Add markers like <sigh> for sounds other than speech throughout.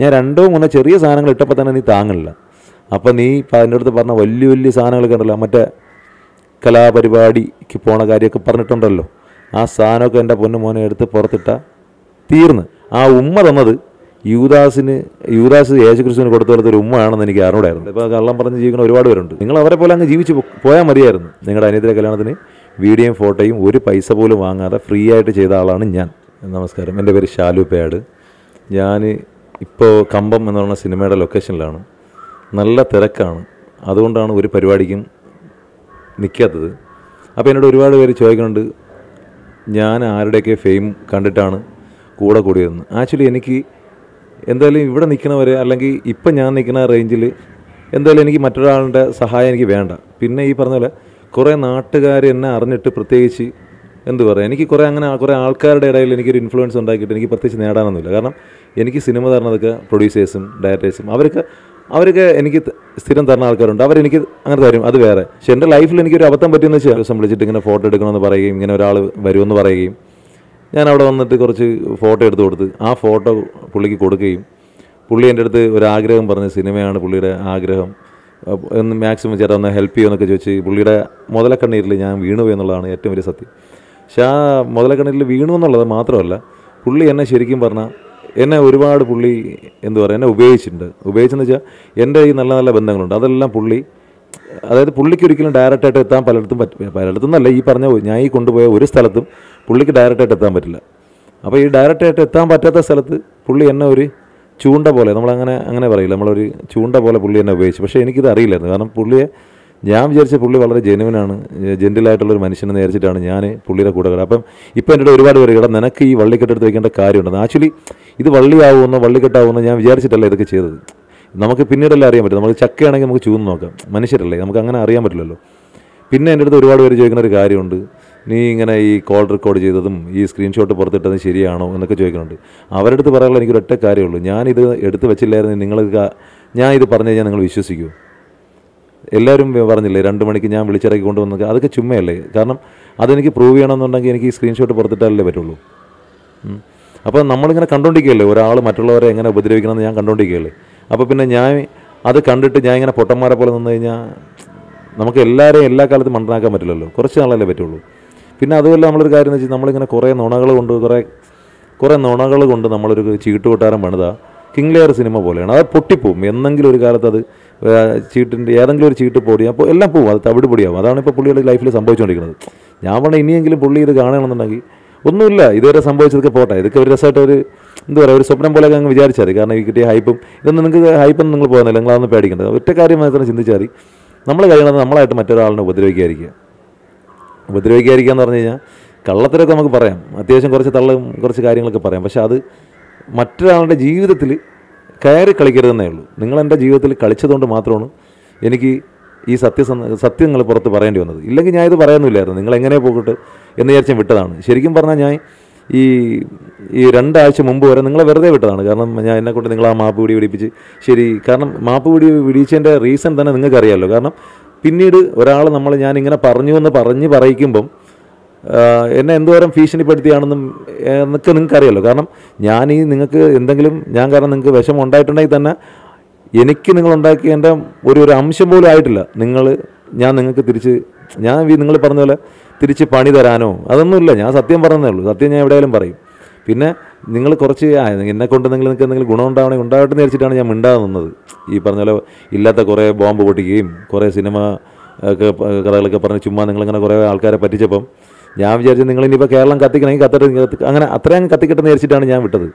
ഞാൻ രണ്ടോ മൂന്നോ ചെറിയ സാധനങ്ങൾ ഇട്ടപ്പോൾ തന്നെ നീ താങ്ങില്ല അപ്പോൾ നീ അതിൻ്റെ അടുത്ത് പറഞ്ഞ വലിയ വലിയ സാധനങ്ങളൊക്കെ ഉണ്ടല്ലോ മറ്റേ കലാപരിപാടിക്ക് പോണ കാര്യമൊക്കെ പറഞ്ഞിട്ടുണ്ടല്ലോ ആ സാധനമൊക്കെ എൻ്റെ പൊന്നു മോനെ എടുത്ത് പുറത്തിട്ട തീർന്ന് ആ ഉമ്മ തന്നത് യുവദാസിന് യൂദാസ് യേശുക്രിസ്തുവിന് കൊടുത്തു പോലത്തെ ഒരു ഉമ്മയാണെന്ന് എനിക്ക് അറിഞ്ഞൂടായിരുന്നു ഇപ്പോൾ കള്ളം പറഞ്ഞ് ജീവിക്കുന്ന ഒരുപാട് പേരുണ്ട് നിങ്ങൾ അവരെ പോലെ അങ്ങ് ജീവിച്ച് പോയാൽ മതിയായിരുന്നു നിങ്ങളുടെ അനിയത്തിൻ്റെ കല്യാണത്തിന് വീഡിയോയും ഫോട്ടോയും ഒരു പൈസ പോലും വാങ്ങാതെ ഫ്രീ ആയിട്ട് ചെയ്ത ആളാണ് ഞാൻ നമസ്കാരം എൻ്റെ പേര് ഷാലു പേട് ഞാൻ ഇപ്പോൾ കമ്പം എന്ന് പറയുന്ന സിനിമയുടെ ലൊക്കേഷനിലാണ് നല്ല തിരക്കാണ് അതുകൊണ്ടാണ് ഒരു പരിപാടിക്കും നിൽക്കാത്തത് അപ്പോൾ എന്നോട് ഒരുപാട് പേര് ചോദിക്കുന്നുണ്ട് ഞാൻ ആരുടെയൊക്കെ ഫെയിം കണ്ടിട്ടാണ് കൂടെ കൂടിയതെന്ന് ആക്ച്വലി എനിക്ക് എന്തായാലും ഇവിടെ നിൽക്കുന്നവരെ അല്ലെങ്കിൽ ഇപ്പം ഞാൻ നിൽക്കുന്ന റേഞ്ചിൽ എന്തായാലും എനിക്ക് മറ്റൊരാളുടെ സഹായം എനിക്ക് വേണ്ട പിന്നെ ഈ പറഞ്ഞ പോലെ കുറേ നാട്ടുകാർ എന്നെ അറിഞ്ഞിട്ട് പ്രത്യേകിച്ച് എന്ത് പറയാം എനിക്ക് കുറേ അങ്ങനെ കുറേ ആൾക്കാരുടെ ഇടയിൽ എനിക്കൊരു ഇൻഫ്ലുവൻസ് ഉണ്ടാക്കിയിട്ട് എനിക്ക് പ്രത്യേകിച്ച് നേടാനൊന്നുമില്ല കാരണം എനിക്ക് സിനിമ തരണതൊക്കെ പ്രൊഡ്യൂസേഴ്സും ഡയറക്ടേഴ്സും അവരൊക്കെ അവരൊക്കെ എനിക്ക് സ്ഥിരം തരുന്ന ആൾക്കാരുണ്ട് അവരെനിക്ക് അങ്ങനെ തരും അത് വേറെ പക്ഷെ എൻ്റെ ലൈഫിൽ എനിക്കൊരു അബദ്ധം പറ്റിയെന്ന് വെച്ചാൽ സംബന്ധിച്ചിട്ട് ഇങ്ങനെ ഫോട്ടോ എടുക്കണമെന്ന് പറയുകയും ഇങ്ങനെ ഒരാൾ വരുമെന്ന് പറയുകയും ഞാൻ അവിടെ വന്നിട്ട് കുറച്ച് ഫോട്ടോ എടുത്ത് കൊടുത്ത് ആ ഫോട്ടോ പുള്ളിക്ക് കൊടുക്കുകയും പുള്ളി എൻ്റെ അടുത്ത് ഒരു ആഗ്രഹം പറഞ്ഞ സിനിമയാണ് പുള്ളിയുടെ ആഗ്രഹം ഒന്ന് മാക്സിമം ചേട്ടാ ഒന്ന് ഹെൽപ്പ് ചെയ്യുമെന്നൊക്കെ ചോദിച്ച് പുള്ളിയുടെ മുതലക്കണ്ണീരിൽ ഞാൻ വീണുപോയി എന്നുള്ളതാണ് ഏറ്റവും വലിയ സത്യം പക്ഷെ ആ മുതലക്കണക്കിൽ വീണു എന്നുള്ളത് മാത്രമല്ല പുള്ളി എന്നെ ശരിക്കും പറഞ്ഞാൽ എന്നെ ഒരുപാട് പുള്ളി എന്തു പറയുക എന്നെ ഉപയോഗിച്ചിട്ടുണ്ട് ഉപയോഗിച്ചെന്ന് വെച്ചാൽ എൻ്റെ ഈ നല്ല നല്ല ബന്ധങ്ങളുണ്ട് അതെല്ലാം പുള്ളി അതായത് പുള്ളിക്ക് ഒരിക്കലും ഡയറക്റ്റായിട്ട് എത്താൻ പലയിടത്തും പറ്റും പലയിടത്തും നല്ല ഈ പറഞ്ഞ ഞാൻ ഈ കൊണ്ടുപോയ ഒരു സ്ഥലത്തും പുള്ളിക്ക് ഡയറക്റ്റായിട്ട് എത്താൻ പറ്റില്ല അപ്പോൾ ഈ ഡയറക്റ്റായിട്ട് എത്താൻ പറ്റാത്ത സ്ഥലത്ത് പുള്ളി എന്നെ ഒരു ചൂണ്ട പോലെ നമ്മളങ്ങനെ അങ്ങനെ പറയില്ല നമ്മളൊരു ചൂണ്ട പോലെ പുള്ളി എന്നെ ഉപയോഗിച്ചു പക്ഷേ എനിക്കിത് അറിയില്ലായിരുന്നു കാരണം പുള്ളിയെ ഞാൻ വിചാരിച്ച പുള്ളി വളരെ ജെനുവിനാണ് ഒരു മനുഷ്യനെ നേരിച്ചിട്ടാണ് ഞാൻ പുള്ളിയുടെ കൂടെ കിടക്കുക അപ്പം ഇപ്പം എൻ്റെ ഒരുപാട് പേര് കിട നിനക്ക് ഈ വള്ളിക്കെട്ടെടുത്ത് വയ്ക്കേണ്ട കാര്യമുണ്ടെന്ന് ആക്ച്വലി ഇത് വള്ളിയാവുമെന്നോ വള്ളിക്കെട്ടാവുമെന്നോ ഞാൻ വിചാരിച്ചിട്ടല്ല ഇതൊക്കെ ചെയ്തത് നമുക്ക് പിന്നീടല്ലേ അറിയാൻ പറ്റും നമുക്ക് ചക്കയാണെങ്കിൽ നമുക്ക് ചൂന്ന് നോക്കാം മനുഷ്യരല്ലേ നമുക്ക് അങ്ങനെ അറിയാൻ പറ്റില്ലല്ലോ പിന്നെ എൻ്റെ അടുത്ത് ഒരുപാട് പേര് ചോദിക്കുന്ന ഒരു കാര്യമുണ്ട് നീ ഇങ്ങനെ ഈ കോൾ റെക്കോർഡ് ചെയ്തതും ഈ സ്ക്രീൻഷോട്ട് പുറത്തിട്ടതും ശരിയാണോ എന്നൊക്കെ ചോദിക്കുന്നുണ്ട് അവരടുത്ത് പറയാനുള്ള എനിക്കൊരു ഒറ്റ കാര്യമുള്ളൂ ഞാനിത് എടുത്ത് വെച്ചില്ലായിരുന്നു നിങ്ങൾക്ക് ഞാൻ ഇത് പറഞ്ഞു കഴിഞ്ഞാൽ നിങ്ങൾ വിശ്വസിക്കുമോ എല്ലാവരും പറഞ്ഞില്ലേ രണ്ട് മണിക്ക് ഞാൻ വിളിച്ചിറക്കി കൊണ്ടുവന്നത് അതൊക്കെ ചുമ്മയല്ലേ കാരണം അതെനിക്ക് പ്രൂവ് ചെയ്യണമെന്നുണ്ടെങ്കിൽ എനിക്ക് ഈ സ്ക്രീൻഷോട്ട് പുറത്തിട്ടാലല്ലേ പറ്റുള്ളൂ അപ്പോൾ നമ്മളിങ്ങനെ കണ്ടുകൊണ്ടിരിക്കുകയല്ലേ ഒരാൾ മറ്റുള്ളവരെ എങ്ങനെ ഉപദ്രവിക്കണമെന്ന് ഞാൻ കണ്ടുകൊണ്ടിരിക്കുകയല്ലേ അപ്പോൾ പിന്നെ ഞാൻ അത് കണ്ടിട്ട് ഞാൻ ഇങ്ങനെ പൊട്ടന്മാരെ പോലെ നിന്ന് കഴിഞ്ഞാൽ നമുക്ക് എല്ലാവരെയും എല്ലാ കാലത്തും മണ്ടനാക്കാൻ പറ്റില്ലല്ലോ കുറച്ച് നാളല്ലേ പറ്റുള്ളൂ പിന്നെ അതുമല്ല നമ്മളൊരു കാര്യം എന്ന് വെച്ചാൽ നമ്മളിങ്ങനെ കുറേ നുണകൾ കൊണ്ട് കുറേ കുറേ നുണകൾ കൊണ്ട് നമ്മളൊരു ചീട്ടുകൊട്ടാരം പണിതാ കിങ് ലെയർ സിനിമ പോലെയാണ് അത് പൊട്ടിപ്പോവും എന്നെങ്കിലും ഒരു കാലത്ത് അത് ചീട്ടിൻ്റെ ഏതെങ്കിലും ഒരു ചീട്ട് പൊടിയും അപ്പോൾ എല്ലാം പോവും അത് തവിട് പൊടിയാവും അതാണ് ഇപ്പോൾ പുള്ളിയുടെ ലൈഫിൽ സംഭവിച്ചുകൊണ്ടിരിക്കുന്നത് ഞാൻ പറഞ്ഞാൽ ഇനിയെങ്കിലും പുള്ളി ഇത് കാണണമെന്നുണ്ടെങ്കിൽ ഒന്നുമില്ല ഇതുവരെ സംഭവിച്ചതൊക്കെ പോട്ടെ ഇതൊക്കെ ഒരു രസമായിട്ട് ഒരു എന്താ പറയുക ഒരു സ്വപ്നം പോലെ അങ്ങ് വിചാരിച്ചാൽ കാരണം ഈ കിട്ടിയ ഹൈപ്പും ഇതൊന്നും നിങ്ങൾക്ക് ഹൈപ്പൊന്നും നിങ്ങൾ പോകുന്നില്ല നിങ്ങളതൊന്നും പേടിക്കേണ്ടത് ഒറ്റ കാര്യം മാത്രം ചിന്തിച്ചാൽ നമ്മൾ കഴിയണത് നമ്മളായിട്ട് മറ്റൊരാളിനെ ഉപദ്രവിക്കുകയായിരിക്കുക ഉപദ്രവിക്കാതിരിക്കുക എന്ന് പറഞ്ഞു കഴിഞ്ഞാൽ കള്ളത്തരമൊക്കെ നമുക്ക് പറയാം അത്യാവശ്യം കുറച്ച് തള്ളും കുറച്ച് കാര്യങ്ങളൊക്കെ പറയാം പക്ഷേ അത് മറ്റൊരാളുടെ ജീവിതത്തിൽ കയറി കളിക്കരുതെന്നേ ഉള്ളൂ നിങ്ങൾ എൻ്റെ ജീവിതത്തിൽ കളിച്ചതുകൊണ്ട് മാത്രമാണ് എനിക്ക് ഈ സത്യസന്ധ നിങ്ങൾ പുറത്ത് പറയേണ്ടി വന്നത് ഇല്ലെങ്കിൽ ഞാൻ ഇത് പറയുന്നില്ലായിരുന്നു നിങ്ങൾ എങ്ങനെ പോകട്ട് എന്ന് വിചാരിച്ചാൽ വിട്ടതാണ് ശരിക്കും പറഞ്ഞാൽ ഞാൻ ഈ ഈ രണ്ടാഴ്ച മുമ്പ് വരെ നിങ്ങളെ വെറുതെ വിട്ടതാണ് കാരണം ഞാൻ എന്നെ കൊണ്ട് നിങ്ങൾ ആ മാപ്പ് പിടി പിടിപ്പിച്ച് ശരി കാരണം മാപ്പ് പിടി പിടിച്ചതിൻ്റെ റീസൺ തന്നെ നിങ്ങൾക്കറിയാമല്ലോ കാരണം പിന്നീട് ഒരാൾ നമ്മൾ ഞാൻ ഇങ്ങനെ പറഞ്ഞു എന്ന് പറഞ്ഞ് പറയിക്കുമ്പം എന്നെ എന്തോരം ഭീഷണിപ്പെടുത്തിയാണെന്നും എന്നൊക്കെ നിങ്ങൾക്കറിയാമല്ലോ കാരണം ഞാൻ ഈ നിങ്ങൾക്ക് എന്തെങ്കിലും ഞാൻ കാരണം നിങ്ങൾക്ക് വിഷമം ഉണ്ടായിട്ടുണ്ടെങ്കിൽ തന്നെ എനിക്ക് നിങ്ങൾ ഉണ്ടാക്കിയതിൻ്റെ ഒരു ഒരു അംശം പോലും ആയിട്ടില്ല നിങ്ങൾ ഞാൻ നിങ്ങൾക്ക് തിരിച്ച് ഞാൻ നിങ്ങൾ പറഞ്ഞ പോലെ തിരിച്ച് പണി തരാനോ അതൊന്നുമില്ല ഞാൻ സത്യം പറഞ്ഞതേ ഉള്ളൂ സത്യം ഞാൻ എവിടെയാലും പറയും പിന്നെ നിങ്ങൾ കുറച്ച് എന്നെ കൊണ്ട് നിങ്ങൾ നിങ്ങൾക്ക് എന്തെങ്കിലും ഗുണം ഉണ്ടാവണേ ഉണ്ടാവട്ടെ എന്ന് വെച്ചിട്ടാണ് ഞാൻ മിണ്ടാതെ നിന്നത് ഈ പറഞ്ഞ പോലെ ഇല്ലാത്ത കുറേ ബോംബ് പൊട്ടിക്കുകയും കുറേ സിനിമ കഥകളൊക്കെ പറഞ്ഞ് ചുമ്മാ നിങ്ങളിങ്ങനെ കുറേ ആൾക്കാരെ പറ്റിച്ചപ്പം ഞാൻ വിചാരിച്ചു ഇനിയിപ്പോൾ കേരളം കത്തിക്കണമെങ്കിൽ കത്തട്ടെ അങ്ങനെ അത്രയും കത്തിക്കിട്ടെന്ന് വിചാരിച്ചിട്ടാണ് ഞാൻ വിട്ടത്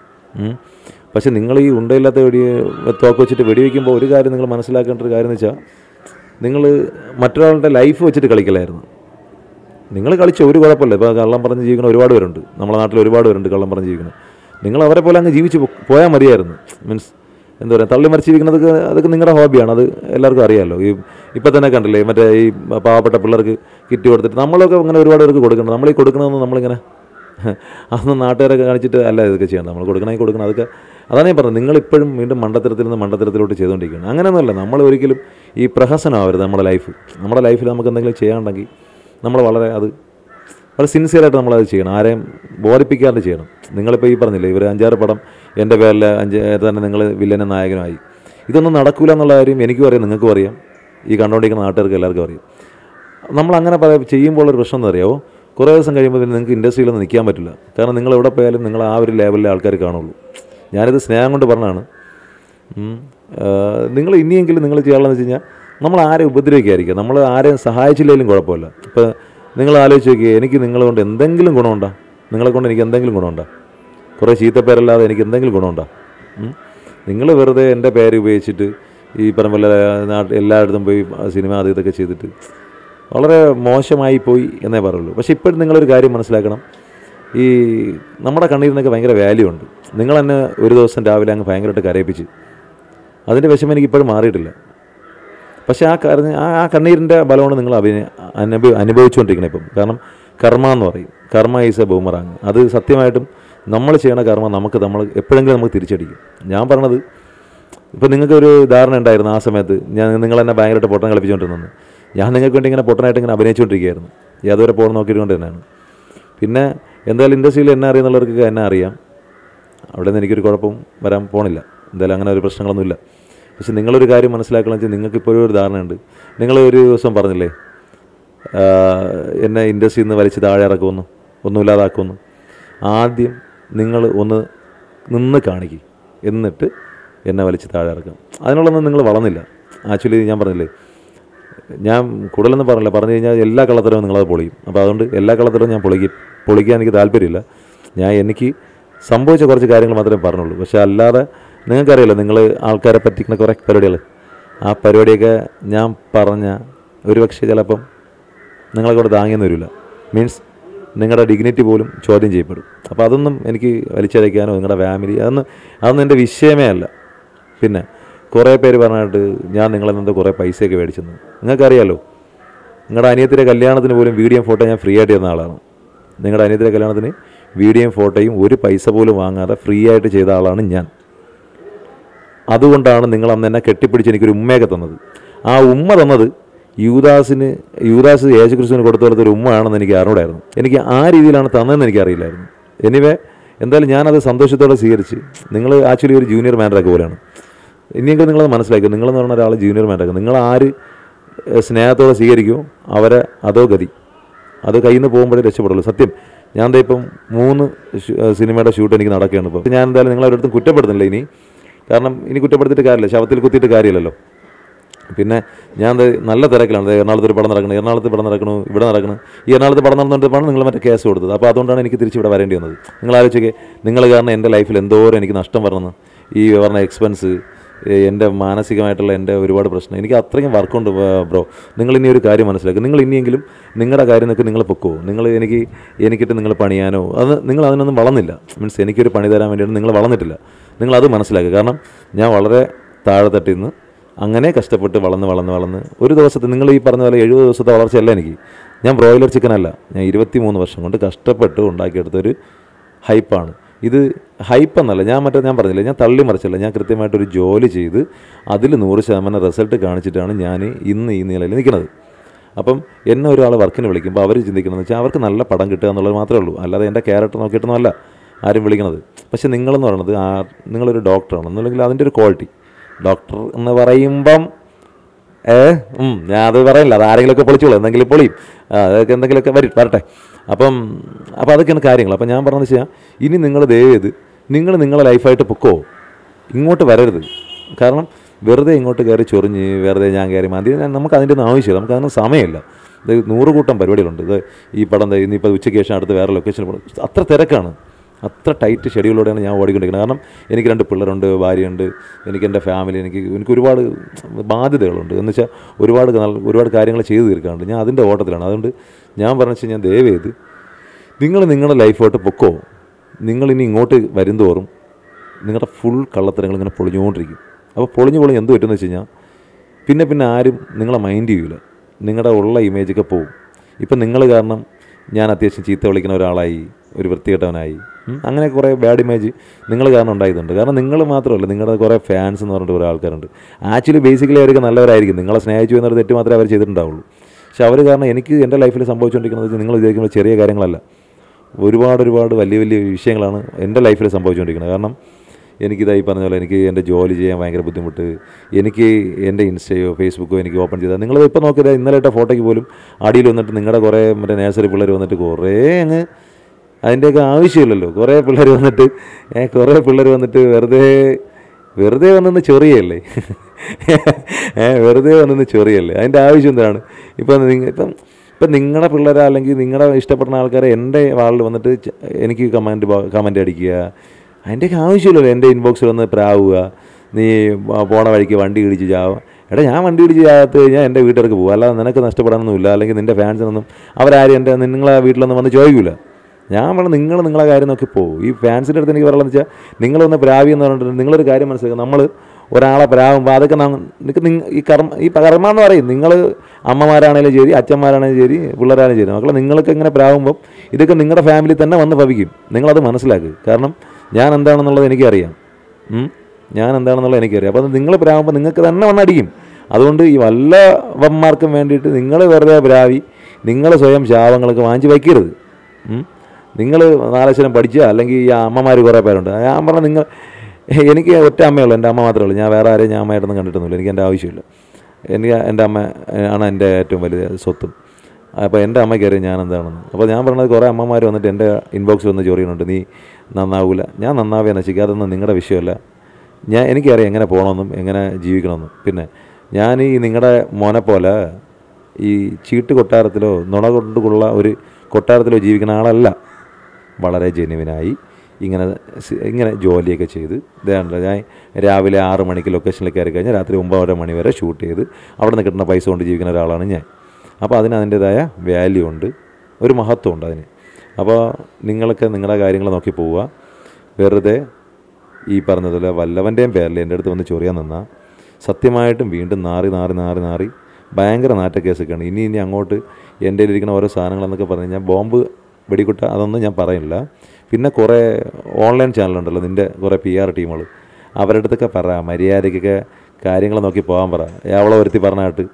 പക്ഷേ നിങ്ങൾ ഈ ഉണ്ടയില്ലാത്ത വെടി തോക്ക് വെച്ചിട്ട് വെടിവെക്കുമ്പോൾ ഒരു കാര്യം നിങ്ങൾ മനസ്സിലാക്കേണ്ട ഒരു കാര്യം എന്ന് വെച്ചാൽ നിങ്ങൾ മറ്റൊരാളുടെ ലൈഫ് വെച്ചിട്ട് കളിക്കലായിരുന്നു നിങ്ങൾ കളിച്ച ഒരു കുഴപ്പമില്ല ഇപ്പോൾ കള്ളം പറഞ്ഞ് ജീവിക്കുന്ന ഒരുപാട് പേരുണ്ട് നമ്മുടെ നാട്ടിൽ ഒരുപാട് പേരുണ്ട് കള്ളം പറഞ്ഞ് ജീവിക്കുന്നത് നിങ്ങൾ അവരെ പോലെ അങ്ങ് ജീവിച്ച് പോയാൽ മതിയായിരുന്നു മീൻസ് എന്താ പറയുക തള്ളിമറിച്ചിരിക്കുന്നത് അതൊക്കെ നിങ്ങളുടെ ഹോബിയാണ് അത് എല്ലാവർക്കും അറിയാമല്ലോ ഈ ഇപ്പം തന്നെ കണ്ടില്ലേ മറ്റേ ഈ പാവപ്പെട്ട പിള്ളേർക്ക് കിറ്റ് കൊടുത്തിട്ട് നമ്മളൊക്കെ അങ്ങനെ ഒരുപാട് പേർക്ക് കൊടുക്കണം നമ്മൾ ഈ കൊടുക്കണമെന്ന് നമ്മളിങ്ങനെ <laughs> അന്ന് നാട്ടുകാരൊക്കെ കാണിച്ചിട്ട് അല്ല ഇതൊക്കെ ചെയ്യണം നമ്മൾ കൊടുക്കണമെങ്കിൽ കൊടുക്കണം അതൊക്കെ അതാണ് ഞാൻ പറഞ്ഞത് നിങ്ങളിപ്പോഴും വീണ്ടും മണ്ടത്തരത്തിൽ നിന്ന് മണ്ടത്തരത്തിലോട്ട് ചെയ്തുകൊണ്ടിരിക്കുകയാണ് അങ്ങനെയൊന്നുമല്ല നമ്മൾ ഒരിക്കലും ഈ പ്രഹസനമാവരുത് നമ്മുടെ ലൈഫ് നമ്മുടെ ലൈഫിൽ നമുക്ക് എന്തെങ്കിലും ചെയ്യാണ്ടെങ്കിൽ നമ്മൾ വളരെ അത് വളരെ സിൻസിയറായിട്ട് നമ്മളത് ചെയ്യണം ആരെയും ബോധിപ്പിക്കാണ്ട് ചെയ്യണം നിങ്ങളിപ്പോൾ ഈ പറഞ്ഞില്ലേ ഇവർ അഞ്ചാറ് പടം എൻ്റെ പേരിൽ അഞ്ച് തന്നെ നിങ്ങൾ വില്ലനെ നായകനായി ഇതൊന്നും നടക്കില്ല എന്നുള്ള കാര്യം എനിക്കും അറിയാം നിങ്ങൾക്കും അറിയാം ഈ കണ്ടുകൊണ്ടിരിക്കുന്ന നാട്ടുകാർക്ക് എല്ലാവർക്കും അറിയാം നമ്മൾ അങ്ങനെ പറയാം ചെയ്യുമ്പോൾ ഒരു പ്രശ്നം എന്താ അറിയാമോ കുറേ ദിവസം കഴിയുമ്പോൾ പിന്നെ നിങ്ങൾക്ക് ഇൻഡസ്ട്രിയിലൊന്നും നിൽക്കാൻ പറ്റില്ല കാരണം നിങ്ങൾ എവിടെ പോയാലും നിങ്ങൾ ആ ഒരു ലെവലിലെ ആൾക്കാർ കാണുള്ളൂ ഞാനിത് സ്നേഹം കൊണ്ട് പറഞ്ഞാണ് നിങ്ങൾ ഇനിയെങ്കിലും നിങ്ങൾ ചെയ്യാനുള്ളതെന്ന് വെച്ച് കഴിഞ്ഞാൽ നമ്മൾ ആരെയും ഉപദ്രവിക്കാതിരിക്കുക നമ്മൾ ആരെയും സഹായിച്ചില്ലെങ്കിലും കുഴപ്പമില്ല ഇപ്പോൾ നിങ്ങൾ ആലോചിച്ച് നോക്കിയേ എനിക്ക് കൊണ്ട് എന്തെങ്കിലും ഗുണമുണ്ടോ നിങ്ങളെ കൊണ്ട് എനിക്ക് എന്തെങ്കിലും ഗുണമുണ്ടോ കുറേ ചീത്തപ്പേരല്ലാതെ എനിക്ക് എന്തെങ്കിലും ഗുണമുണ്ടോ നിങ്ങൾ വെറുതെ എൻ്റെ പേര് ഉപയോഗിച്ചിട്ട് ഈ പറഞ്ഞ പോലെ നാട്ടിൽ എല്ലായിടത്തും പോയി സിനിമ അത് ഇതൊക്കെ ചെയ്തിട്ട് വളരെ മോശമായി പോയി എന്നേ പറയുള്ളൂ പക്ഷേ ഇപ്പോഴും നിങ്ങളൊരു കാര്യം മനസ്സിലാക്കണം ഈ നമ്മുടെ നിന്നൊക്കെ ഭയങ്കര വാല്യൂ ഉണ്ട് നിങ്ങൾ തന്നെ ഒരു ദിവസം രാവിലെ അങ്ങ് ഭയങ്കരമായിട്ട് കരയിപ്പിച്ച് അതിൻ്റെ വിഷമം എനിക്ക് ഇപ്പോഴും മാറിയിട്ടില്ല പക്ഷേ ആ കരഞ്ഞ ആ കണ്ണീരിൻ്റെ ബലമാണ് നിങ്ങൾ അഭിന അനുഭവ അനുഭവിച്ചുകൊണ്ടിരിക്കുന്നത് ഇപ്പം കാരണം കർമ്മ എന്ന് പറയും കർമ്മ ഈസ് എ ബൂമറാങ് അത് സത്യമായിട്ടും നമ്മൾ ചെയ്യണ കർമ്മ നമുക്ക് നമ്മൾ എപ്പോഴെങ്കിലും നമുക്ക് തിരിച്ചടിക്കും ഞാൻ പറഞ്ഞത് ഇപ്പം നിങ്ങൾക്കൊരു ധാരണ ഉണ്ടായിരുന്നു ആ സമയത്ത് ഞാൻ നിങ്ങൾ എന്നെ ഭയങ്കരമായിട്ട് പൊട്ടം കളിപ്പിച്ചുകൊണ്ടിരുന്നത് ഞാൻ നിങ്ങൾക്ക് വേണ്ടി ഇങ്ങനെ പൊട്ടനായിട്ട് ഇങ്ങനെ അഭിനയിച്ചുകൊണ്ടിരിക്കുകയായിരുന്നു യാതൊരു പോകണം നോക്കിയിട്ടുകൊണ്ട് തന്നെയാണ് പിന്നെ എന്തായാലും ഇൻഡസ്ട്രിയിൽ എന്നെ അറിയുന്നുള്ളവർക്ക് എന്നെ അറിയാം അവിടെ നിന്ന് എനിക്കൊരു കുഴപ്പം വരാൻ പോണില്ല എന്തായാലും അങ്ങനെ ഒരു പ്രശ്നങ്ങളൊന്നുമില്ല പക്ഷെ നിങ്ങളൊരു കാര്യം മനസ്സിലാക്കണം വെച്ചാൽ നിങ്ങൾക്കിപ്പോൾ ഒരു ധാരണയുണ്ട് നിങ്ങൾ ഒരു ദിവസം പറഞ്ഞില്ലേ എന്നെ ഇൻഡസ്ട്രിയിൽ നിന്ന് വലിച്ച് താഴെ ഇറക്കുമെന്ന് ഒന്നുമില്ലാതാക്കുമെന്ന് ആദ്യം നിങ്ങൾ ഒന്ന് നിന്ന് കാണിക്കും എന്നിട്ട് എന്നെ വലിച്ച് താഴെ ഇറക്കും അതിനുള്ളതൊന്നും നിങ്ങൾ വളർന്നില്ല ആക്ച്വലി ഞാൻ പറഞ്ഞില്ലേ ഞാൻ കൂടുതലൊന്നും പറഞ്ഞില്ല പറഞ്ഞു കഴിഞ്ഞാൽ എല്ലാ കള്ളത്തരവും നിങ്ങളത് പൊളിയും അപ്പോൾ അതുകൊണ്ട് എല്ലാ കള്ളത്തരവും ഞാൻ പൊളിക്കും പൊളിക്കാൻ എനിക്ക് താല്പര്യമില്ല ഞാൻ എനിക്ക് സംഭവിച്ച കുറച്ച് കാര്യങ്ങൾ മാത്രമേ പറഞ്ഞുള്ളൂ പക്ഷേ അല്ലാതെ നിങ്ങൾക്കറിയാലോ നിങ്ങൾ ആൾക്കാരെ പറ്റിക്കുന്ന കുറേ പരിപാടികൾ ആ പരിപാടിയൊക്കെ ഞാൻ പറഞ്ഞ ഒരു പക്ഷേ ചിലപ്പം നിങ്ങളെ കൂടെ താങ്ങിയെന്ന് വരില്ല മീൻസ് നിങ്ങളുടെ ഡിഗ്നിറ്റി പോലും ചോദ്യം ചെയ്യപ്പെടും അപ്പോൾ അതൊന്നും എനിക്ക് വലിച്ചടയ്ക്കാനോ നിങ്ങളുടെ ഫാമിലി അതൊന്നും അതൊന്നും എൻ്റെ വിഷയമേ അല്ല പിന്നെ കുറേ പേര് പറഞ്ഞിട്ട് ഞാൻ നിങ്ങളെ നിന്ന് കുറേ പൈസയൊക്കെ മേടിച്ചെന്ന് നിങ്ങൾക്കറിയാലോ നിങ്ങളുടെ അനിയത്തിൻ്റെ കല്യാണത്തിന് പോലും വീഡിയോ ഫോട്ടോ ഞാൻ ഫ്രീ ആയിട്ട് ചെയ്യുന്ന ആളാണ് നിങ്ങളുടെ അനിയത്തിൻ്റെ കല്യാണത്തിന് വീഡിയോയും ഫോട്ടോയും ഒരു പൈസ പോലും വാങ്ങാതെ ഫ്രീ ആയിട്ട് ചെയ്ത ആളാണ് ഞാൻ അതുകൊണ്ടാണ് നിങ്ങൾ അന്ന് എന്നെ കെട്ടിപ്പിടിച്ച് എനിക്കൊരു ഉമ്മയൊക്കെ തന്നത് ആ ഉമ്മ തന്നത് യൂദാസിന് യൂദാസ് യേശുക്രിസ്തുവിന് കൊടുത്തു പോലത്തെ ഒരു ഉമ്മയാണെന്ന് എനിക്ക് അറിഞ്ഞൂടായിരുന്നു എനിക്ക് ആ രീതിയിലാണ് തന്നതെന്ന് അറിയില്ലായിരുന്നു എനിവേ എന്തായാലും ഞാനത് സന്തോഷത്തോടെ സ്വീകരിച്ച് നിങ്ങൾ ആക്ച്വലി ഒരു ജൂനിയർ മാനറൊക്കെ പോലെയാണ് ഇനിയെങ്കിലും നിങ്ങളത് മനസ്സിലാക്കുക നിങ്ങളെന്ന് പറഞ്ഞ ഒരാൾ ജൂനിയർ മാനറൊക്കെ നിങ്ങൾ ആര് സ്നേഹത്തോടെ സ്വീകരിക്കുമോ അവരെ അതോ ഗതി അത് കയ്യിൽ നിന്ന് പോകുമ്പോഴേ രക്ഷപ്പെടുള്ളൂ സത്യം ഞാൻ ഇപ്പം മൂന്ന് സിനിമയുടെ ഷൂട്ട് എനിക്ക് നടക്കുകയാണ് ഇപ്പം ഞാൻ എന്തായാലും നിങ്ങളവരടുത്തും കുറ്റപ്പെടുന്നില്ല ഇനി കാരണം ഇനി കുറ്റപ്പെടുത്തിയിട്ട് കാര്യമില്ല ശവത്തിൽ കുത്തിയിട്ട് കാര്യമില്ലല്ലോ പിന്നെ ഞാൻ നല്ല തിരക്കിലാണ് എറണാകുളത്ത് ഒരു പടം നടക്കണം എറണാകുളത്ത് പടം നടക്കണു ഇവിടെ നടക്കണം ഈ എറണാകുളത്ത് പടം നടന്നിട്ടാണ് നിങ്ങൾ മറ്റേ കേസ് കൊടുത്തത് അപ്പോൾ അതുകൊണ്ടാണ് എനിക്ക് തിരിച്ച് ഇവിടെ വരേണ്ടി വന്നത് നിങ്ങൾ ആലോചിക്കേ നിങ്ങൾ കാരണം എൻ്റെ ലൈഫിൽ എന്തോരം എനിക്ക് നഷ്ടം വരണം ഈ പറഞ്ഞ എക്സ്പെൻസ് എൻ്റെ മാനസികമായിട്ടുള്ള എൻ്റെ ഒരുപാട് പ്രശ്നം എനിക്ക് അത്രയും വർക്കുണ്ട് ബ്രോ നിങ്ങൾ ഇനി ഒരു കാര്യം മനസ്സിലാക്കുക നിങ്ങൾ ഇനിയെങ്കിലും നിങ്ങളുടെ കാര്യം നിങ്ങൾക്ക് നിങ്ങൾ പൊക്കുമോ നിങ്ങൾ എനിക്ക് എനിക്കിട്ട് നിങ്ങൾ പണിയാനോ അത് നിങ്ങൾ അതിനൊന്നും വളർന്നില്ല മീൻസ് എനിക്കൊരു പണി തരാൻ വേണ്ടിയിട്ട് നിങ്ങൾ വളർന്നിട്ടില്ല നിങ്ങളത് മനസ്സിലാക്കുക കാരണം ഞാൻ വളരെ തട്ടിൽ നിന്ന് അങ്ങനെ കഷ്ടപ്പെട്ട് വളർന്ന് വളർന്ന് വളർന്ന് ഒരു ദിവസത്തെ നിങ്ങൾ ഈ പറഞ്ഞ പോലെ എഴുപത് ദിവസത്തെ വളർച്ചയല്ല എനിക്ക് ഞാൻ ബ്രോയിലർ ചിക്കൻ അല്ല ഞാൻ ഇരുപത്തി മൂന്ന് വർഷം കൊണ്ട് കഷ്ടപ്പെട്ട് ഉണ്ടാക്കിയെടുത്തൊരു ഹൈപ്പാണ് ഇത് ഹൈപ്പെന്നല്ല ഞാൻ മറ്റേ ഞാൻ പറഞ്ഞില്ല ഞാൻ തള്ളി മറിച്ചില്ല ഞാൻ കൃത്യമായിട്ടൊരു ജോലി ചെയ്ത് അതിൽ നൂറ് ശതമാനം റിസൾട്ട് കാണിച്ചിട്ടാണ് ഞാൻ ഇന്ന് ഈ നിലയിൽ നിൽക്കുന്നത് അപ്പം എന്നെ ഒരാൾ വർക്കിന് വിളിക്കുമ്പോൾ അവർ ചിന്തിക്കണമെന്ന് വെച്ചാൽ അവർക്ക് നല്ല പടം കിട്ടുക എന്നുള്ളത് മാത്രമേ ഉള്ളൂ അല്ലാതെ എൻ്റെ ക്യാരക്ടർ നോക്കിയിട്ടൊന്നും അല്ല ആരും വിളിക്കണത് പക്ഷേ നിങ്ങളെന്ന് പറയണത് ആ നിങ്ങളൊരു ഡോക്ടറാണ് എന്നല്ലെങ്കിൽ അതിൻ്റെ ഒരു ക്വാളിറ്റി ഡോക്ടർ എന്ന് പറയുമ്പം ഏ ഞാൻ അത് പറയില്ല അത് ആരെങ്കിലുമൊക്കെ പൊളിച്ചോളൂ എന്തെങ്കിലും പൊളിയും അതൊക്കെ എന്തെങ്കിലുമൊക്കെ വരും വരട്ടെ അപ്പം അപ്പോൾ അതൊക്കെയാണ് കാര്യങ്ങൾ അപ്പം ഞാൻ പറഞ്ഞതെന്ന് വെച്ചാൽ ഇനി നിങ്ങൾ ദയവേത് നിങ്ങൾ നിങ്ങളെ ലൈഫായിട്ട് പൊക്കോ ഇങ്ങോട്ട് വരരുത് കാരണം വെറുതെ ഇങ്ങോട്ട് കയറി ചൊറിഞ്ഞ് വെറുതെ ഞാൻ കയറി മതി നമുക്ക് അതിൻ്റെ ഒന്നും ആവശ്യമില്ല നമുക്ക് അതിന് സമയമില്ല ഇത് നൂറ് കൂട്ടം പരിപാടികളുണ്ട് ഇത് ഈ പടം ഇന്നിപ്പോൾ ഉച്ചയ്ക്ക് ശേഷം അടുത്ത് വേറെ ലൊക്കേഷനിൽ അത്ര തിരക്കാണ് അത്ര ടൈറ്റ് ഷെഡ്യൂളോടെയാണ് ഞാൻ ഓടിക്കൊണ്ടിരിക്കുന്നത് കാരണം എനിക്ക് രണ്ട് പിള്ളേരുണ്ട് ഭാര്യയുണ്ട് എനിക്ക് എൻ്റെ ഫാമിലി എനിക്ക് എനിക്ക് ഒരുപാട് ബാധ്യതകളുണ്ട് എന്ന് വെച്ചാൽ ഒരുപാട് ഒരുപാട് കാര്യങ്ങൾ ചെയ്തു തീർക്കാറുണ്ട് ഞാൻ അതിൻ്റെ ഓട്ടത്തിലാണ് അതുകൊണ്ട് ഞാൻ പറഞ്ഞു വെച്ചാൽ ഞാൻ ദയവേത് നിങ്ങൾ നിങ്ങളുടെ ലൈഫോട്ട് പൊക്കോ നിങ്ങൾ ഇനി ഇങ്ങോട്ട് വരുന്തോറും നിങ്ങളുടെ ഫുൾ കള്ളത്തരങ്ങൾ ഇങ്ങനെ പൊളിഞ്ഞുകൊണ്ടിരിക്കും അപ്പോൾ പൊളിഞ്ഞു പൊളിഞ്ഞ് എന്ത് പറ്റുമെന്ന് വെച്ച് കഴിഞ്ഞാൽ പിന്നെ പിന്നെ ആരും നിങ്ങളെ മൈൻഡ് ചെയ്യില്ല നിങ്ങളുടെ ഉള്ള ഇമേജൊക്കെ പോവും ഇപ്പം നിങ്ങൾ കാരണം ഞാൻ അത്യാവശ്യം ചീത്ത വിളിക്കുന്ന ഒരാളായി ഒരു വൃത്തികെട്ടവനായി അങ്ങനെ കുറേ ബാഡ് ഇമേജ് നിങ്ങൾ കാരണം ഉണ്ടായിട്ടുണ്ട് കാരണം നിങ്ങൾ മാത്രമല്ല നിങ്ങളുടെ കുറേ ഫാൻസ് എന്ന് പറഞ്ഞിട്ട് കുറേ ആൾക്കാരുണ്ട് ആക്ച്വലി ബേസിക്കലി അവർക്ക് നല്ലവരായിരിക്കും നിങ്ങളെ സ്നേഹിച്ചു എന്നൊരു തെറ്റ് മാത്രമേ അവർ ചെയ്തിട്ടുണ്ടാവുള്ളൂ പക്ഷെ അവർ കാരണം എനിക്ക് എൻ്റെ ലൈഫിൽ സംഭവിച്ചുകൊണ്ടിരിക്കുന്നത് നിങ്ങൾ വിചാരിക്കുമ്പോൾ ചെറിയ കാര്യങ്ങളല്ല ഒരുപാട് ഒരുപാട് വലിയ വലിയ വിഷയങ്ങളാണ് എൻ്റെ ലൈഫിൽ സംഭവിച്ചുകൊണ്ടിരിക്കുന്നത് കാരണം എനിക്കിതായി പറഞ്ഞ പോലെ എനിക്ക് എൻ്റെ ജോലി ചെയ്യാൻ ഭയങ്കര ബുദ്ധിമുട്ട് എനിക്ക് എൻ്റെ ഇൻസ്റ്റയോ ഫേസ്ബുക്കോ എനിക്ക് ഓപ്പൺ ചെയ്താൽ നിങ്ങൾ ഇപ്പോൾ നോക്കിയത് ഇന്നലെ ഇട്ട ഫോട്ടോയ്ക്ക് പോലും അടിയിൽ വന്നിട്ട് നിങ്ങളുടെ കുറേ മറ്റേ നേഴ്സറി പിള്ളേർ വന്നിട്ട് കുറേ അങ്ങ് അതിൻ്റെയൊക്കെ ആവശ്യമില്ലല്ലോ കുറേ പിള്ളേർ വന്നിട്ട് കുറേ പിള്ളേർ വന്നിട്ട് വെറുതെ വെറുതെ വന്നൊന്ന് ചെറിയല്ലേ വെറുതെ വന്നൊന്ന് ചെറിയല്ലേ അതിൻ്റെ ആവശ്യം എന്താണ് ഇപ്പം നിങ്ങൾ ഇപ്പം ഇപ്പം നിങ്ങളുടെ പിള്ളേരെ അല്ലെങ്കിൽ നിങ്ങളുടെ ഇഷ്ടപ്പെടുന്ന ആൾക്കാരെ എൻ്റെ വാളിൽ വന്നിട്ട് എനിക്ക് കമൻറ്റ് കമൻറ്റ് അടിക്കുക അതിൻ്റെയൊക്കെ ആവശ്യമില്ലല്ലോ എൻ്റെ ഇൻബോക്സിൽ വന്ന് പ്രാവുക നീ പോണ വഴിക്ക് വണ്ടി ഇടിച്ച് ചാവാം എടാ ഞാൻ വണ്ടി ഇടിച്ച് ചാകത്ത് കഴിഞ്ഞാൽ എൻ്റെ വീട്ടുകാർക്ക് പോകും അല്ലാതെ നിനക്ക് നഷ്ടപ്പെടാനൊന്നുമില്ല അല്ലെങ്കിൽ നിൻ്റെ ഫാൻസിനൊന്നും അവരാരും എൻ്റെ നിങ്ങളെ വീട്ടിലൊന്നും വന്ന് ചോദിക്കില്ല ഞാൻ പറഞ്ഞു നിങ്ങൾ നിങ്ങളെ കാര്യം നോക്കി പോകും ഈ ഫാൻസിൻ്റെ അടുത്ത് എനിക്ക് പറയുന്നത് വെച്ചാൽ നിങ്ങളൊന്ന് പ്രാവി എന്ന് പറഞ്ഞിട്ട് നിങ്ങളൊരു കാര്യം മനസ്സിലാക്കുക നമ്മൾ ഒരാളെ പ്രാവുമ്പോൾ അതൊക്കെ നിങ്ങൾക്ക് ഈ കർമ്മ ഈ കർമ്മ എന്ന് പറയും നിങ്ങൾ അമ്മമാരാണേലും ശരി അച്ഛന്മാരാണെങ്കിലും ശരി പിള്ളേരാണെങ്കിലും ശരി മക്കളെ നിങ്ങൾക്ക് ഇങ്ങനെ പ്രാവുമ്പം ഇതൊക്കെ നിങ്ങളുടെ ഫാമിലി തന്നെ വന്ന് ഭവിക്കും നിങ്ങളത് മനസ്സിലാക്കുക കാരണം ഞാൻ എന്താണെന്നുള്ളത് എനിക്കറിയാം ഞാൻ എന്താണെന്നുള്ളത് എനിക്കറിയാം അപ്പോൾ നിങ്ങൾ പ്രാവുമ്പോൾ നിങ്ങൾക്ക് തന്നെ വന്നടിക്കും അതുകൊണ്ട് ഈ വല്ല വന്മാർക്കും വേണ്ടിയിട്ട് നിങ്ങൾ വെറുതെ പ്രാവി നിങ്ങൾ സ്വയം ശാപങ്ങൾക്ക് വാങ്ങിച്ച് വയ്ക്കരുത് നിങ്ങൾ നാലക്ഷരം പഠിക്കുക അല്ലെങ്കിൽ ഈ അമ്മമാർ കുറേ പേരുണ്ട് ഞാൻ പറഞ്ഞ നിങ്ങൾ എനിക്ക് ഒറ്റ അമ്മയുള്ളൂ എൻ്റെ അമ്മ മാത്രമേ ഉള്ളൂ ഞാൻ വേറെ ആരെയും ഞാൻ അമ്മയായിട്ടൊന്നും കണ്ടിട്ടൊന്നുമില്ല എനിക്ക് എൻ്റെ ആവശ്യമില്ല എനിക്ക് എൻ്റെ അമ്മ ആണ് എൻ്റെ ഏറ്റവും വലിയ സ്വത്തും അപ്പോൾ എൻ്റെ അമ്മയ്ക്ക് അറിയാം ഞാൻ എന്താണെന്ന് അപ്പോൾ ഞാൻ പറഞ്ഞത് കുറേ അമ്മമാർ വന്നിട്ട് എൻ്റെ ഇൻബോക്സിൽ വന്ന് ചോറിയുന്നുണ്ട് നീ നന്നാവില്ല ഞാൻ നന്നാവുക നശിക്കുക അതൊന്നും നിങ്ങളുടെ വിഷയമല്ല ഞാൻ എനിക്കറിയാം എങ്ങനെ പോകണമെന്നും എങ്ങനെ ജീവിക്കണമെന്നും പിന്നെ ഞാൻ ഈ നിങ്ങളുടെ മോനെ പോലെ ഈ ചീട്ട് കൊട്ടാരത്തിലോ നുണ കൊണ്ടുള്ള ഒരു കൊട്ടാരത്തിലോ ജീവിക്കുന്ന ആളല്ല വളരെ ജെനുവിനായി ഇങ്ങനെ ഇങ്ങനെ ജോലിയൊക്കെ ചെയ്ത് ഇതാണല്ലോ ഞാൻ രാവിലെ ആറ് മണിക്ക് ലൊക്കേഷനിൽ കയറി കഴിഞ്ഞാൽ രാത്രി ഒമ്പതര മണി വരെ ഷൂട്ട് ചെയ്ത് അവിടെ നിന്ന് കിട്ടുന്ന പൈസ കൊണ്ട് ജീവിക്കുന്ന ഒരാളാണ് ഞാൻ അപ്പോൾ അതിന് അതിൻ്റേതായ വാല്യൂ ഉണ്ട് ഒരു മഹത്വമുണ്ട് അതിന് അപ്പോൾ നിങ്ങളൊക്കെ നിങ്ങളുടെ കാര്യങ്ങൾ നോക്കി പോവുക വെറുതെ ഈ പറഞ്ഞതുപോലെ വല്ലവൻ്റെയും പേരിൽ എൻ്റെ അടുത്ത് വന്ന് ചൊറിയാൻ നിന്നാൽ സത്യമായിട്ടും വീണ്ടും നാറി നാറി നാറി നാറി ഭയങ്കര നാറ്റക്കേസൊക്കെയാണ് ഇനി ഇനി അങ്ങോട്ട് എൻ്റെ ഇരിക്കുന്ന ഓരോ സാധനങ്ങളെന്നൊക്കെ പറഞ്ഞു കഴിഞ്ഞാൽ ബോംബ് വെടിക്കുട്ട അതൊന്നും ഞാൻ പറയില്ല പിന്നെ കുറേ ഓൺലൈൻ ചാനലുണ്ടല്ലോ നിൻ്റെ കുറേ പി ആർ ടീമുകൾ അവരുടെ അടുത്തൊക്കെ പറ മര്യാദയ്ക്കൊക്കെ കാര്യങ്ങൾ നോക്കി പോകാൻ പറ അവളെ ഒരുത്തി പറഞ്ഞായിട്ട്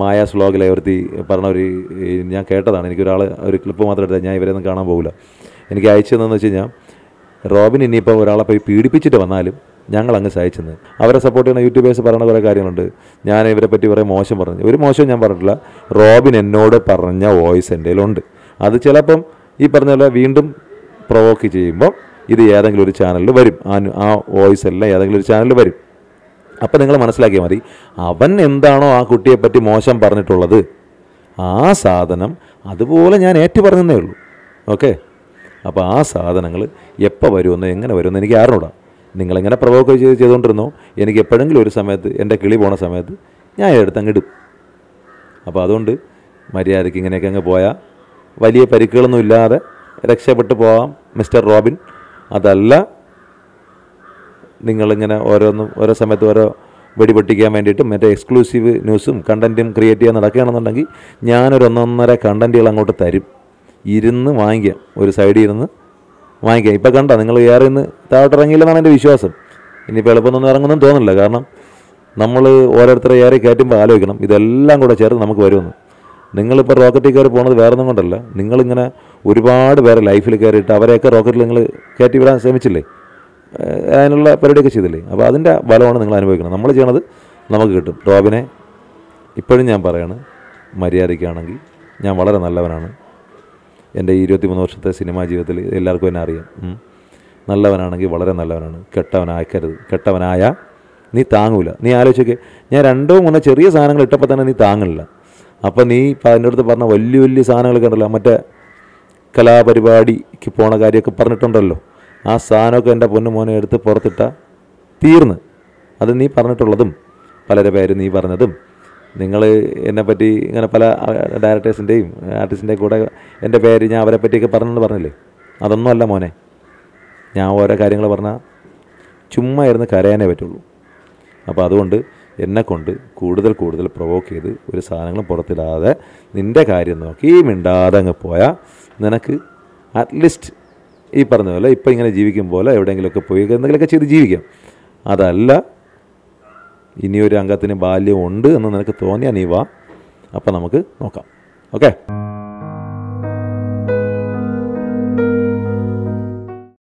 മായ സ്ലോഗിലെ ഒരുത്തി പറഞ്ഞ ഒരു ഞാൻ കേട്ടതാണ് എനിക്കൊരാൾ ഒരു ക്ലിപ്പ് മാത്രം എടുത്താൽ ഞാൻ ഇവരെയൊന്നും കാണാൻ പോകില്ല എനിക്ക് അയച്ചതെന്ന് വെച്ച് കഴിഞ്ഞാൽ റോബിൻ ഇനിയിപ്പോൾ ഒരാളെ പോയി പീഡിപ്പിച്ചിട്ട് വന്നാലും ഞങ്ങൾ അങ്ങ് സഹിച്ചെന്ന് അവരെ സപ്പോർട്ട് ചെയ്യുന്ന യൂട്യൂബേഴ്സ് പറയുന്ന കുറേ കാര്യങ്ങളുണ്ട് ഞാൻ ഇവരെ പറ്റി കുറേ മോശം പറഞ്ഞു ഒരു മോശം ഞാൻ പറഞ്ഞിട്ടില്ല റോബിൻ എന്നോട് പറഞ്ഞ വോയിസ് എൻ്റെ ഉണ്ട് അത് ചിലപ്പം ഈ പറഞ്ഞ പോലെ വീണ്ടും പ്രൊവോക്ക് ചെയ്യുമ്പോൾ ഇത് ഏതെങ്കിലും ഒരു ചാനലിൽ വരും ആ ആ വോയിസ് എല്ലാം ഏതെങ്കിലും ഒരു ചാനലിൽ വരും അപ്പം നിങ്ങൾ മനസ്സിലാക്കിയാൽ മതി അവൻ എന്താണോ ആ കുട്ടിയെപ്പറ്റി മോശം പറഞ്ഞിട്ടുള്ളത് ആ സാധനം അതുപോലെ ഞാൻ ഏറ്റു പറഞ്ഞതേ ഉള്ളൂ ഓക്കെ അപ്പോൾ ആ സാധനങ്ങൾ എപ്പോൾ വരുമെന്ന് എങ്ങനെ വരുമെന്ന് എനിക്ക് അറിഞ്ഞൂടാ നിങ്ങളെങ്ങനെ പ്രവോക്ക് ചെയ്ത് ചെയ്തുകൊണ്ടിരുന്നോ എനിക്ക് എപ്പോഴെങ്കിലും ഒരു സമയത്ത് എൻ്റെ കിളി പോണ സമയത്ത് ഞാൻ എടുത്തങ്ങിടും അപ്പോൾ അതുകൊണ്ട് മര്യാദയ്ക്ക് ഇങ്ങനെയൊക്കെ അങ്ങ് പോയാൽ വലിയ പരിക്കുകളൊന്നും ഇല്ലാതെ രക്ഷപ്പെട്ടു പോകാം മിസ്റ്റർ റോബിൻ അതല്ല നിങ്ങളിങ്ങനെ ഓരോന്നും ഓരോ സമയത്ത് ഓരോ വെടിപൊട്ടിക്കാൻ വേണ്ടിയിട്ടും മറ്റേ എക്സ്ക്ലൂസീവ് ന്യൂസും കണ്ടൻറ്റും ക്രിയേറ്റ് ചെയ്യാൻ നടക്കുകയാണെന്നുണ്ടെങ്കിൽ ഞാനൊരു ഒന്നൊന്നര കണ്ടൻറ്റുകൾ അങ്ങോട്ട് തരും ഇരുന്ന് വാങ്ങിക്കാം ഒരു സൈഡിൽ ഇരുന്ന് വാങ്ങിക്കാം ഇപ്പോൾ കണ്ട നിങ്ങൾ വേറെ ഇന്ന് ഇറങ്ങിയില്ലെന്നാണ് എൻ്റെ വിശ്വാസം ഇനിയിപ്പോൾ എളുപ്പമൊന്നും ഇറങ്ങുമെന്നും തോന്നുന്നില്ല കാരണം നമ്മൾ ഓരോരുത്തരെ ഏറെ കയറ്റുമ്പോൾ ആലോചിക്കണം ഇതെല്ലാം കൂടെ ചേർത്ത് നമുക്ക് വരുമെന്ന് നിങ്ങളിപ്പോൾ റോക്കറ്റിൽ കയറി പോണത് വേറെ ഒന്നും കൊണ്ടല്ല നിങ്ങളിങ്ങനെ ഒരുപാട് പേരെ ലൈഫിൽ കയറിയിട്ട് അവരെയൊക്കെ റോക്കറ്റിൽ നിങ്ങൾ കയറ്റി വിടാൻ ശ്രമിച്ചില്ലേ അതിനുള്ള പരിപാടിയൊക്കെ ചെയ്തില്ലേ അപ്പോൾ അതിൻ്റെ ബലമാണ് നിങ്ങൾ അനുഭവിക്കുന്നത് നമ്മൾ ചെയ്യണത് നമുക്ക് കിട്ടും റോബിനെ ഇപ്പോഴും ഞാൻ പറയാണ് മര്യാദയ്ക്കാണെങ്കിൽ ഞാൻ വളരെ നല്ലവനാണ് എൻ്റെ ഇരുപത്തിമൂന്ന് വർഷത്തെ സിനിമാ ജീവിതത്തിൽ എല്ലാവർക്കും എന്നെ അറിയാം നല്ലവനാണെങ്കിൽ വളരെ നല്ലവനാണ് കെട്ടവനാക്കരുത് കെട്ടവനായ നീ താങ്ങൂല നീ ആലോചിക്കേ ഞാൻ രണ്ടോ മൂന്നോ ചെറിയ സാധനങ്ങൾ ഇട്ടപ്പോൾ തന്നെ നീ താങ്ങില്ല അപ്പോൾ നീ അതിൻ്റെ അടുത്ത് പറഞ്ഞ വലിയ വലിയ സാധനങ്ങളൊക്കെ ഉണ്ടല്ലോ മറ്റേ കലാപരിപാടിക്ക് പോണ കാര്യമൊക്കെ പറഞ്ഞിട്ടുണ്ടല്ലോ ആ സാധനമൊക്കെ എൻ്റെ പൊന്നു മോനെ എടുത്ത് പുറത്തിട്ട തീർന്ന് അത് നീ പറഞ്ഞിട്ടുള്ളതും പലരെ പേര് നീ പറഞ്ഞതും നിങ്ങൾ എന്നെപ്പറ്റി ഇങ്ങനെ പല ഡയറക്ടേഴ്സിൻ്റെയും ആർട്ടിസ്റ്റിൻ്റെ കൂടെ എൻ്റെ പേര് ഞാൻ അവരെ പറ്റിയൊക്കെ പറഞ്ഞെന്ന് പറഞ്ഞില്ലേ അതൊന്നും അല്ല മോനെ ഞാൻ ഓരോ കാര്യങ്ങൾ പറഞ്ഞാൽ ചുമ്മാ ഇരുന്ന് കരയാനേ പറ്റുള്ളൂ അപ്പോൾ അതുകൊണ്ട് എന്നെ കൊണ്ട് കൂടുതൽ കൂടുതൽ പ്രൊവോക്ക് ചെയ്ത് ഒരു സാധനങ്ങളും പുറത്തിടാതെ നിൻ്റെ കാര്യം നോക്കി മിണ്ടാതെ അങ്ങ് പോയാൽ നിനക്ക് അറ്റ്ലീസ്റ്റ് ഈ പറഞ്ഞ പോലെ ഇപ്പം ഇങ്ങനെ ജീവിക്കും പോലെ എവിടെയെങ്കിലുമൊക്കെ പോയി എന്തെങ്കിലുമൊക്കെ ചെയ്ത് ജീവിക്കാം അതല്ല ഇനിയൊരു അംഗത്തിന് ബാല്യം ഉണ്ട് എന്ന് നിനക്ക് തോന്നിയാൽ നീ വാ അപ്പം നമുക്ക് നോക്കാം ഓക്കെ